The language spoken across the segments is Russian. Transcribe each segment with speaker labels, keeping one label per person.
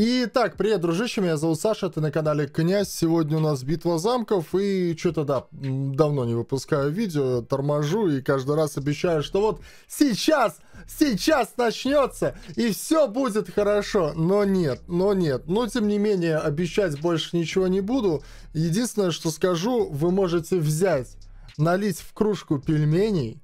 Speaker 1: Итак, привет, дружище, меня зовут Саша, ты на канале Князь. Сегодня у нас битва замков, и что-то, да, давно не выпускаю видео, торможу, и каждый раз обещаю, что вот сейчас, сейчас начнется, и все будет хорошо. Но нет, но нет. Но, тем не менее, обещать больше ничего не буду. Единственное, что скажу, вы можете взять, налить в кружку пельменей,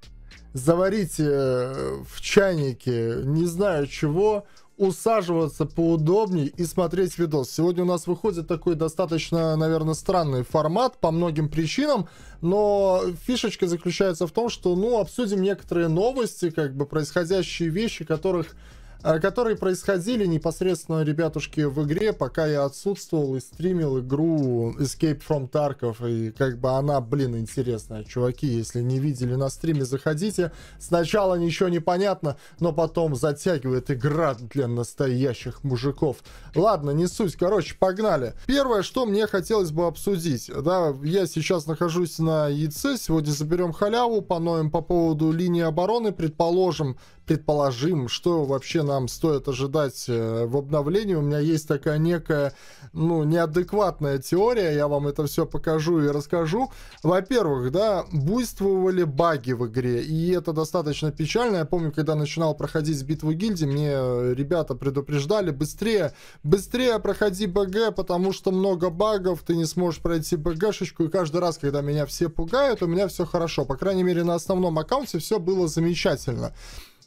Speaker 1: заварить э, в чайнике не знаю чего, усаживаться поудобнее и смотреть видос. Сегодня у нас выходит такой достаточно, наверное, странный формат по многим причинам, но фишечка заключается в том, что, ну, обсудим некоторые новости, как бы происходящие вещи, которых а, которые происходили непосредственно, ребятушки, в игре, пока я отсутствовал и стримил игру Escape from Tarkov. И как бы она, блин, интересная. Чуваки, если не видели на стриме, заходите. Сначала ничего не понятно, но потом затягивает игра для настоящих мужиков. Ладно, не суть. Короче, погнали. Первое, что мне хотелось бы обсудить. Да, я сейчас нахожусь на яйце. Сегодня заберем халяву, поноем по поводу линии обороны. Предположим, предположим, что вообще нам стоит ожидать э, в обновлении. У меня есть такая некая, ну, неадекватная теория, я вам это все покажу и расскажу. Во-первых, да, буйствовали баги в игре, и это достаточно печально. Я помню, когда начинал проходить битву гильдии, мне э, ребята предупреждали, быстрее, быстрее проходи БГ, потому что много багов, ты не сможешь пройти БГшечку, и каждый раз, когда меня все пугают, у меня все хорошо. По крайней мере, на основном аккаунте все было замечательно.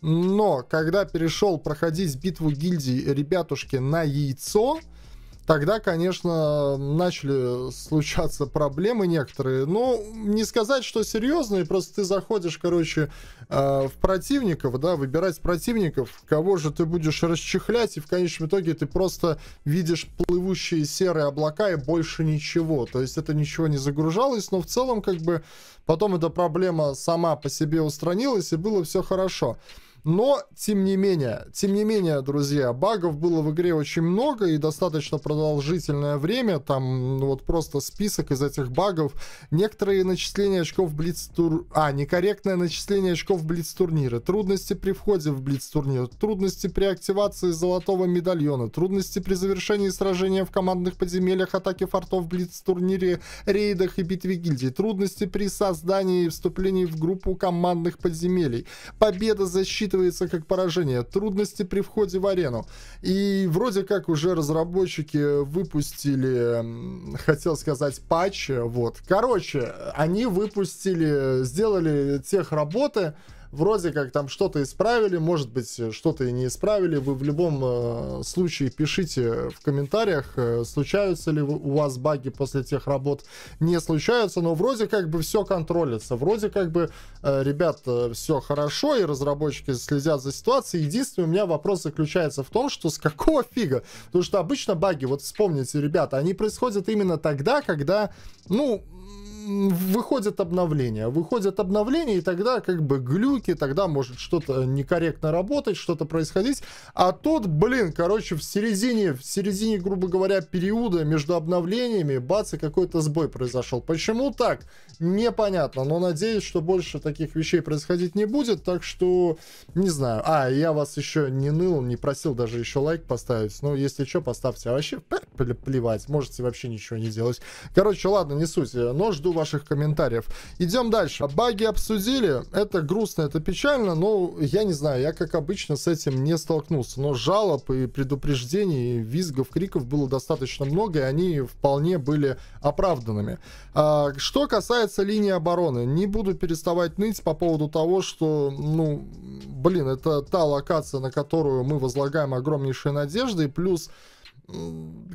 Speaker 1: Но когда перешел проходить битву гильдии ребятушки на яйцо, тогда, конечно, начали случаться проблемы некоторые. Ну, не сказать, что серьезные, просто ты заходишь, короче, э, в противников, да, выбирать противников, кого же ты будешь расчехлять, и в конечном итоге ты просто видишь плывущие серые облака и больше ничего. То есть это ничего не загружалось, но в целом, как бы, потом эта проблема сама по себе устранилась, и было все хорошо. Но, тем не менее, тем не менее, друзья, багов было в игре очень много и достаточно продолжительное время. Там ну, вот просто список из этих багов. Некоторые начисления очков блиц-тур... А, некорректное начисление очков блиц-турнира. Трудности при входе в блиц-турнир. Трудности при активации золотого медальона. Трудности при завершении сражения в командных подземельях, атаке фортов в блиц-турнире, рейдах и битве гильдий. Трудности при создании и вступлении в группу командных подземелий. Победа защиты считывается как поражение, трудности при входе в арену. И вроде как уже разработчики выпустили, хотел сказать, патч, вот. Короче, они выпустили, сделали тех работы, вроде как там что-то исправили, может быть, э, что-то и не исправили. Вы в любом э, случае пишите в комментариях, э, случаются ли у вас баги после тех работ. Не случаются, но вроде как бы все контролится. Вроде как бы, ребят, все хорошо, и разработчики следят за ситуацией. Единственный у меня вопрос заключается в том, что с какого фига? Потому что обычно баги, вот вспомните, ребята, они происходят именно тогда, когда, ну, Выходят обновления, выходят обновления и тогда как бы глюки, тогда может что-то некорректно работать, что-то происходить. А тут, блин, короче, в середине, в середине, грубо говоря, периода между обновлениями, бац, и какой-то сбой произошел. Почему так? Непонятно, но надеюсь, что больше таких вещей происходить не будет, так что, не знаю. А, я вас еще не ныл, не просил даже еще лайк поставить. Ну, если что, поставьте. А вообще, плевать, можете вообще ничего не делать. Короче, ладно, не суть. Но жду ваших комментариев. Идем дальше. Баги обсудили. Это грустно, это печально, но я не знаю, я как обычно с этим не столкнулся. Но жалоб и предупреждений, и визгов, криков было достаточно много, и они вполне были оправданными. А, что касается линии обороны, не буду переставать ныть по поводу того, что, ну, блин, это та локация, на которую мы возлагаем огромнейшие надежды, и плюс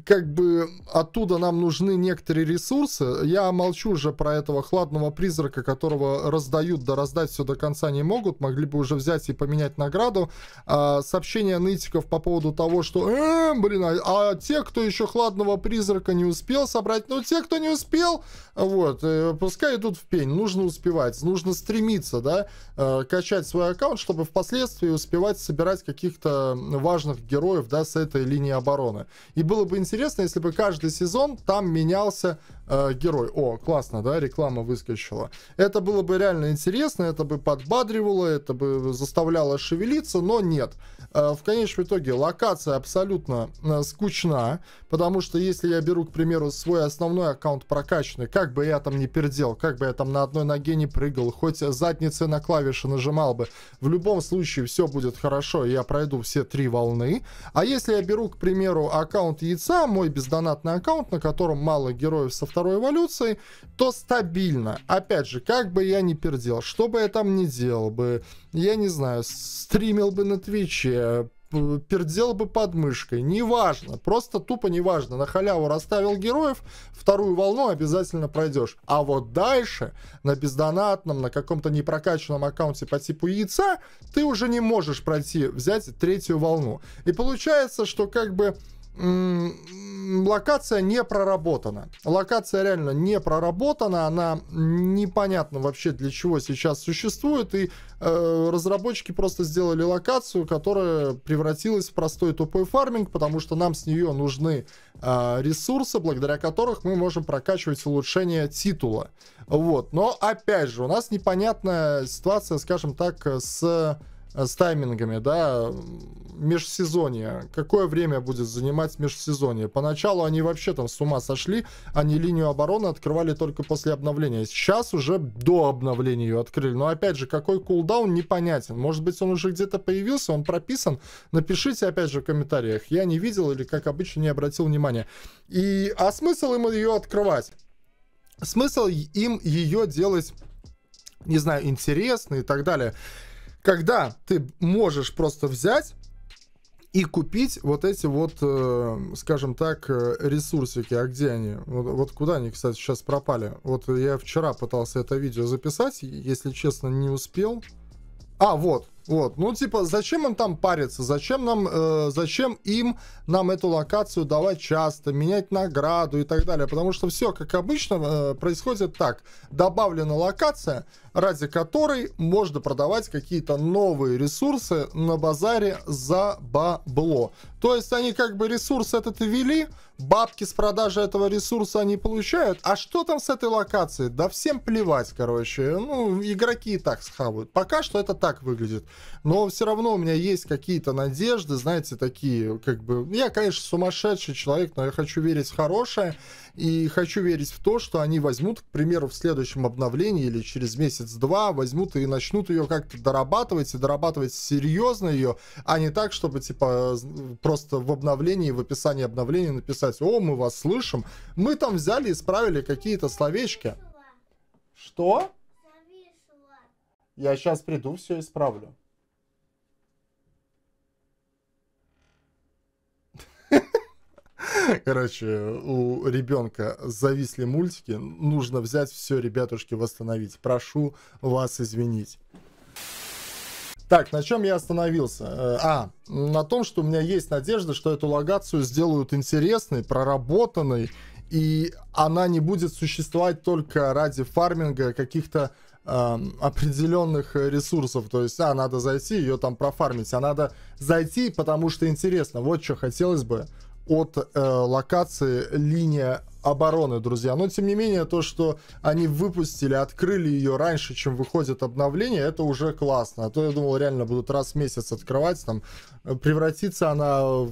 Speaker 1: как бы оттуда нам нужны некоторые ресурсы. Я молчу уже про этого хладного призрака, которого раздают, да раздать все до конца не могут. Могли бы уже взять и поменять награду. А, сообщение нытиков по поводу того, что, э, блин, а, а те, кто еще хладного призрака не успел собрать, ну те, кто не успел, вот, э, пускай идут в пень. Нужно успевать, нужно стремиться, да, э, качать свой аккаунт, чтобы впоследствии успевать собирать каких-то важных героев, да, с этой линии обороны. И было бы интересно, если бы каждый сезон там менялся Э, герой. О, классно, да, реклама выскочила. Это было бы реально интересно, это бы подбадривало, это бы заставляло шевелиться, но нет. Э, в конечном итоге локация абсолютно э, скучна, потому что если я беру, к примеру, свой основной аккаунт прокачанный, как бы я там не пердел, как бы я там на одной ноге не прыгал, хоть задницей на клавиши нажимал бы, в любом случае все будет хорошо, я пройду все три волны. А если я беру, к примеру, аккаунт яйца, мой бездонатный аккаунт, на котором мало героев со второго второй эволюции, то стабильно. Опять же, как бы я ни пердел, что бы я там ни делал бы, я не знаю, стримил бы на Твиче, э, пердел бы под мышкой. Неважно, просто тупо неважно. На халяву расставил героев, вторую волну обязательно пройдешь. А вот дальше на бездонатном, на каком-то непрокачанном аккаунте по типу яйца ты уже не можешь пройти, взять третью волну. И получается, что как бы локация не проработана. Локация реально не проработана, она непонятно вообще для чего сейчас существует, и э, разработчики просто сделали локацию, которая превратилась в простой тупой фарминг, потому что нам с нее нужны э, ресурсы, благодаря которых мы можем прокачивать улучшение титула. Вот, но опять же, у нас непонятная ситуация, скажем так, с Э, с таймингами, да, межсезонье, какое время будет занимать межсезонье. Поначалу они вообще там с ума сошли, они линию обороны открывали только после обновления. Сейчас уже до обновления ее открыли. Но опять же, какой кулдаун, непонятен. Может быть, он уже где-то появился, он прописан. Напишите опять же в комментариях. Я не видел или, как обычно, не обратил внимания. И, а смысл им ее открывать? Смысл им ее делать, не знаю, интересно и так далее когда ты можешь просто взять и купить вот эти вот, э, скажем так, э, ресурсики. А где они? Вот, вот куда они, кстати, сейчас пропали? Вот я вчера пытался это видео записать, если честно, не успел. А, вот. Вот, ну типа, зачем им там париться, зачем нам, э, зачем им нам эту локацию давать часто, менять награду и так далее, потому что все, как обычно, э, происходит так: добавлена локация, ради которой можно продавать какие-то новые ресурсы на базаре за бабло. То есть они как бы ресурс этот и вели, бабки с продажи этого ресурса они получают, а что там с этой локацией? Да всем плевать, короче, ну игроки и так схавают. Пока что это так выглядит. Но все равно у меня есть какие-то надежды, знаете, такие, как бы... Ну, я, конечно, сумасшедший человек, но я хочу верить в хорошее. И хочу верить в то, что они возьмут, к примеру, в следующем обновлении или через месяц-два возьмут и начнут ее как-то дорабатывать, и дорабатывать серьезно ее, а не так, чтобы, типа, просто в обновлении, в описании обновления написать, о, мы вас слышим, мы там взяли и исправили какие-то словечки. Что? Я сейчас приду, все исправлю. Короче, у ребенка зависли мультики, нужно взять все, ребятушки, восстановить. Прошу вас извинить. Так, на чем я остановился? Э, а, на том, что у меня есть надежда, что эту логацию сделают интересной, проработанной, и она не будет существовать только ради фарминга каких-то эм, определенных ресурсов. То есть, а, надо зайти, ее там профармить, а надо зайти, потому что интересно. Вот что хотелось бы, от э, локации линия обороны, друзья. Но, тем не менее, то, что они выпустили, открыли ее раньше, чем выходит обновление, это уже классно. А то, я думал, реально будут раз в месяц открывать, там, э, превратится она в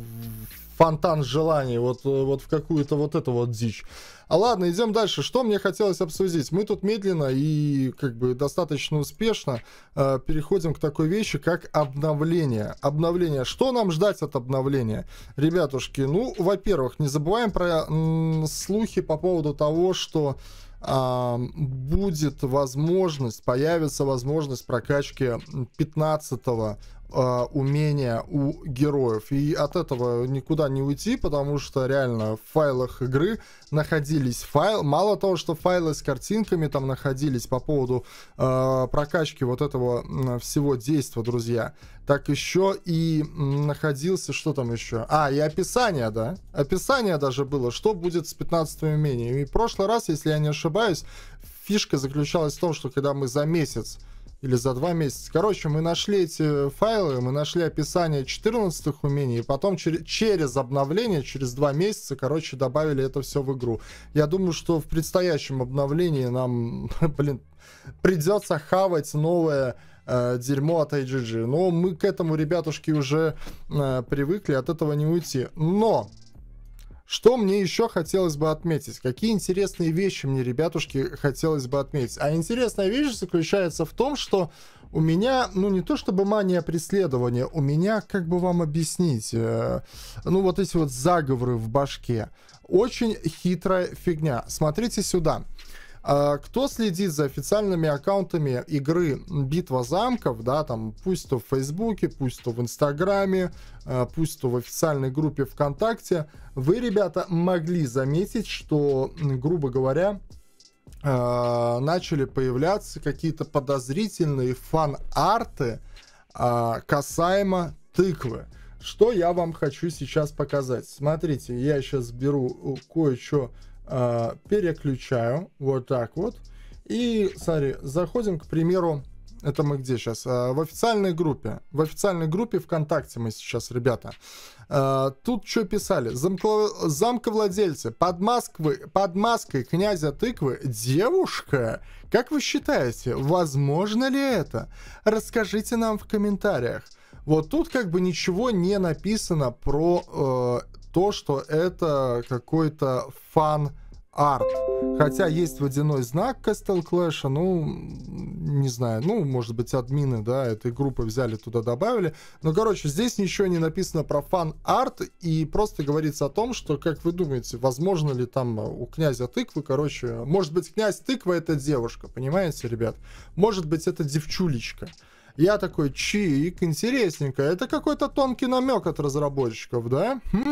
Speaker 1: фонтан желаний, вот, э, вот в какую-то вот эту вот дичь. А ладно, идем дальше. Что мне хотелось обсудить? Мы тут медленно и как бы достаточно успешно э, переходим к такой вещи, как обновление. Обновление. Что нам ждать от обновления? Ребятушки, ну, во-первых, не забываем про м, слухи по поводу того, что э, будет возможность, появится возможность прокачки 15 а, умения у героев. И от этого никуда не уйти, потому что реально в файлах игры находились файл. Мало того, что файлы с картинками там находились по поводу э, прокачки вот этого всего действия, друзья, так еще и находился, что там еще? А, и описание, да? Описание даже было, что будет с 15 умением. И в прошлый раз, если я не ошибаюсь, фишка заключалась в том, что когда мы за месяц или за два месяца. Короче, мы нашли эти файлы, мы нашли описание 14 умений, и потом чер- через обновление, через два месяца, короче, добавили это все в игру. Я думаю, что в предстоящем обновлении нам, блин, придется хавать новое э, дерьмо от IGG. Но мы к этому, ребятушки, уже э, привыкли, от этого не уйти. Но что мне еще хотелось бы отметить? Какие интересные вещи мне, ребятушки, хотелось бы отметить? А интересная вещь заключается в том, что у меня, ну не то чтобы мания преследования, у меня, как бы вам объяснить, э, ну вот эти вот заговоры в башке. Очень хитрая фигня. Смотрите сюда. Сюда. А, кто следит за официальными аккаунтами игры «Битва замков», да, там, пусть то в Фейсбуке, пусть то в Инстаграме, а, пусть то в официальной группе ВКонтакте, вы, ребята, могли заметить, что, грубо говоря, а, начали появляться какие-то подозрительные фан-арты касаемо тыквы. Что я вам хочу сейчас показать? Смотрите, я сейчас беру э, кое-что а, переключаю вот так вот. И, смотри, заходим, к примеру, это мы где сейчас? А, в официальной группе. В официальной группе ВКонтакте мы сейчас, ребята. А, тут что писали? Замкло... Замковладельцы. Под, Москвы... Под маской князя тыквы девушка. Как вы считаете, возможно ли это? Расскажите нам в комментариях. Вот тут как бы ничего не написано про э, то, что это какой-то фан арт. Хотя есть водяной знак Castle Clash, ну, не знаю, ну, может быть, админы, да, этой группы взяли туда, добавили. Но, короче, здесь ничего не написано про фан-арт, и просто говорится о том, что, как вы думаете, возможно ли там у князя тыквы, короче, может быть, князь тыква это девушка, понимаете, ребят? Может быть, это девчулечка. Я такой, чик, интересненько, это какой-то тонкий намек от разработчиков, да? Хм?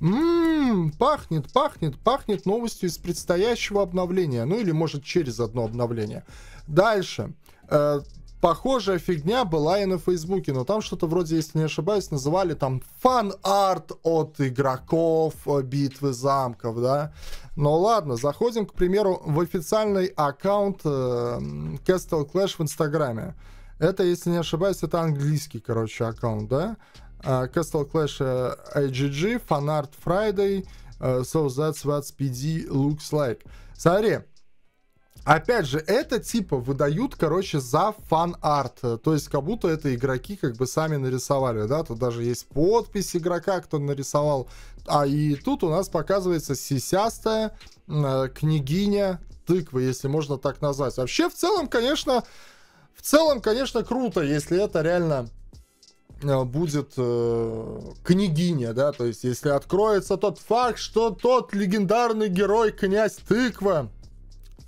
Speaker 1: Ммм, пахнет, пахнет, пахнет новостью из предстоящего обновления. Ну или, может, через одно обновление. Дальше. Э, похожая фигня была и на Фейсбуке, но там что-то вроде, если не ошибаюсь, называли там фан-арт от игроков э, битвы замков, да. Но ладно, заходим, к примеру, в официальный аккаунт э, Castle Clash в Инстаграме. Это, если не ошибаюсь, это английский, короче, аккаунт, да? А, Castle Clash э, IGG, Fanart Friday, э, So That's What PD Looks Like. Смотри, Опять же, это типа выдают, короче, за фан-арт. То есть, как будто это игроки как бы сами нарисовали, да? Тут даже есть подпись игрока, кто нарисовал. А и тут у нас показывается сисястая э, княгиня тыквы, если можно так назвать. Вообще, в целом, конечно, в целом, конечно, круто, если это реально Э, будет э, княгиня, да, то есть если откроется тот факт, что тот легендарный герой князь Тыква,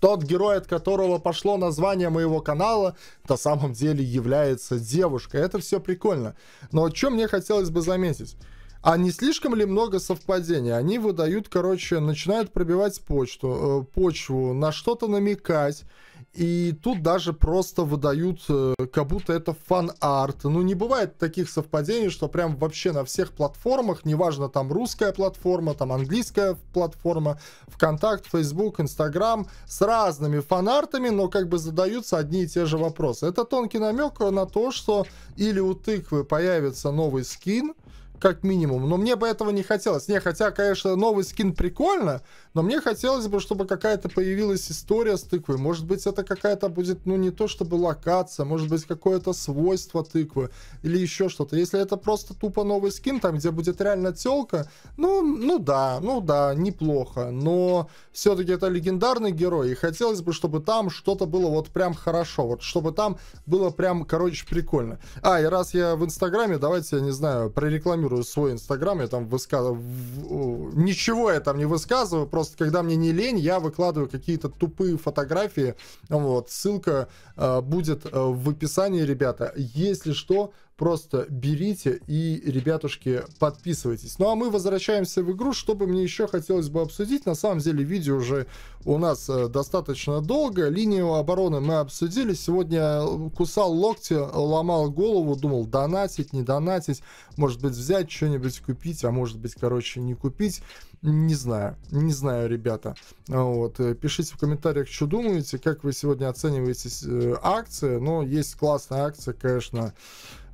Speaker 1: тот герой, от которого пошло название моего канала, на самом деле является девушкой. Это все прикольно. Но что мне хотелось бы заметить? А не слишком ли много совпадений? Они выдают, короче, начинают пробивать почту, э, почву, на что-то намекать. И тут даже просто выдают, э, как будто это фан-арт. Ну, не бывает таких совпадений, что прям вообще на всех платформах, неважно, там русская платформа, там английская платформа, ВКонтакт, Фейсбук, Инстаграм, с разными фан-артами, но как бы задаются одни и те же вопросы. Это тонкий намек на то, что или у тыквы появится новый скин, как минимум. Но мне бы этого не хотелось. Не, хотя, конечно, новый скин прикольно, но мне хотелось бы, чтобы какая-то появилась история с тыквой. Может быть, это какая-то будет, ну, не то чтобы локация, может быть, какое-то свойство тыквы или еще что-то. Если это просто тупо новый скин, там, где будет реально телка, ну, ну да, ну да, неплохо. Но все-таки это легендарный герой, и хотелось бы, чтобы там что-то было вот прям хорошо, вот чтобы там было прям, короче, прикольно. А, и раз я в Инстаграме, давайте, я не знаю, прорекламирую комментирую свой инстаграм, я там высказываю... Ничего я там не высказываю, просто когда мне не лень, я выкладываю какие-то тупые фотографии. Вот, ссылка э, будет э, в описании, ребята. Если что, Просто берите и, ребятушки, подписывайтесь. Ну а мы возвращаемся в игру. Что бы мне еще хотелось бы обсудить? На самом деле видео уже у нас э, достаточно долго. Линию обороны мы обсудили. Сегодня э, кусал локти, ломал голову, думал донатить, не донатить. Может быть взять что-нибудь купить, а может быть, короче, не купить. Не знаю, не знаю, ребята. Вот. Э, пишите в комментариях, что думаете, как вы сегодня оцениваете э, акции. Но есть классная акция, конечно,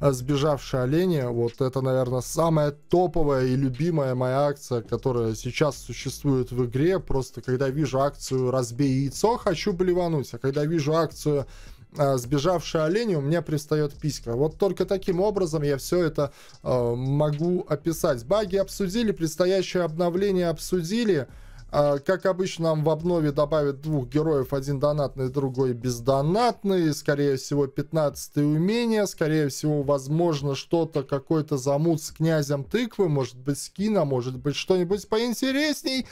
Speaker 1: э, сбежавшие олени. Вот это, наверное, самая топовая и любимая моя акция, которая сейчас существует в игре. Просто когда вижу акцию «Разбей яйцо», хочу блевануть. А когда вижу акцию а, сбежавшие олени, у меня пристает писька. Вот только таким образом я все это а, могу описать. Баги обсудили, предстоящее обновление обсудили. А, как обычно, нам в обнове добавят двух героев, один донатный, другой бездонатный. Скорее всего, 15 умение. Скорее всего, возможно, что-то, какой-то замут с князем тыквы. Может быть, скина, может быть, что-нибудь поинтересней.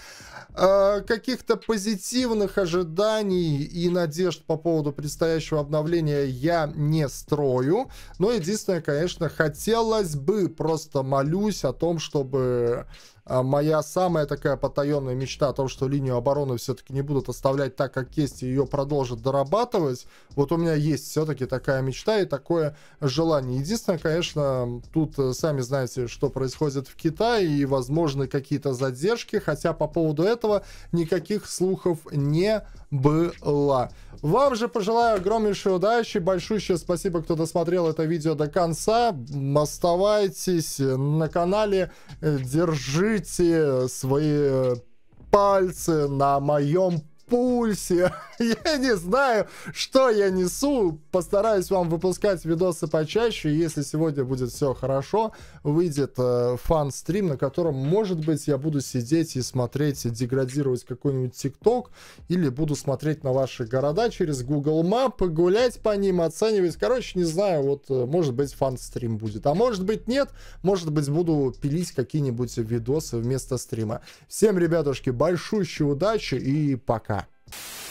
Speaker 1: А, каких-то позитивных ожиданий и надежд по поводу предстоящего обновления я не строю. Но единственное, конечно, хотелось бы, просто молюсь о том, чтобы а моя самая такая потаенная мечта о том, что линию обороны все-таки не будут оставлять так, как есть, и ее продолжат дорабатывать, вот у меня есть все-таки такая мечта и такое желание. Единственное, конечно, тут э, сами знаете, что происходит в Китае, и возможно, какие-то задержки, хотя по поводу этого никаких слухов не была. Вам же пожелаю огромнейшей удачи. Большущее спасибо, кто досмотрел это видео до конца. Оставайтесь на канале. Э, держите свои э, пальцы на моем пульсе. Я не знаю, что я несу. Постараюсь вам выпускать видосы почаще. Если сегодня будет все хорошо, выйдет э, фан-стрим, на котором, может быть, я буду сидеть и смотреть, деградировать какой-нибудь ТикТок, или буду смотреть на ваши города через Google Maps, гулять по ним, оценивать. Короче, не знаю, вот, э, может быть, фан-стрим будет. А может быть, нет. Может быть, буду пилить какие-нибудь видосы вместо стрима. Всем, ребятушки, большущей удачи и пока. you